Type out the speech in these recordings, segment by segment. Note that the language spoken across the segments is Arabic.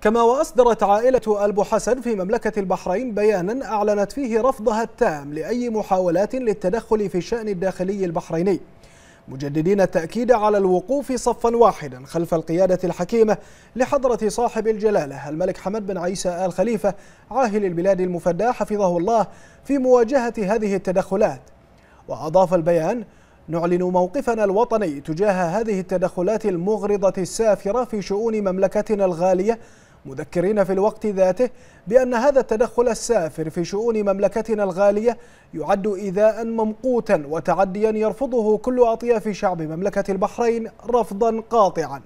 كما وأصدرت عائلة ألبو حسن في مملكة البحرين بيانا أعلنت فيه رفضها التام لأي محاولات للتدخل في الشأن الداخلي البحريني مجددين التأكيد على الوقوف صفا واحدا خلف القيادة الحكيمة لحضرة صاحب الجلالة الملك حمد بن عيسى آل خليفة عاهل البلاد المفدى حفظه الله في مواجهة هذه التدخلات وأضاف البيان نعلن موقفنا الوطني تجاه هذه التدخلات المغرضة السافرة في شؤون مملكتنا الغالية مذكرين في الوقت ذاته بأن هذا التدخل السافر في شؤون مملكتنا الغالية يعد إيذاء ممقوتا وتعديا يرفضه كل أطياف شعب مملكة البحرين رفضا قاطعا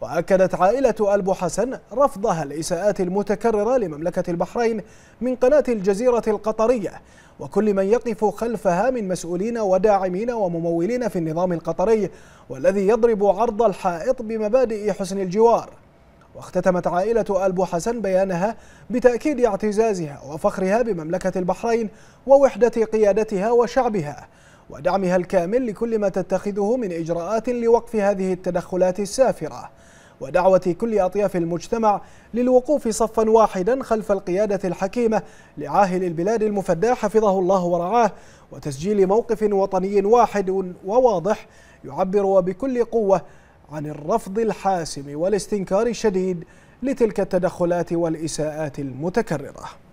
وأكدت عائلة ألبو حسن رفضها الإساءات المتكررة لمملكة البحرين من قناة الجزيرة القطرية وكل من يقف خلفها من مسؤولين وداعمين وممولين في النظام القطري والذي يضرب عرض الحائط بمبادئ حسن الجوار واختتمت عائلة ألبو حسن بيانها بتأكيد اعتزازها وفخرها بمملكة البحرين ووحدة قيادتها وشعبها ودعمها الكامل لكل ما تتخذه من إجراءات لوقف هذه التدخلات السافرة ودعوة كل أطياف المجتمع للوقوف صفا واحدا خلف القيادة الحكيمة لعاهل البلاد المفدى حفظه الله ورعاه وتسجيل موقف وطني واحد وواضح يعبر وبكل قوة عن الرفض الحاسم والاستنكار الشديد لتلك التدخلات والإساءات المتكررة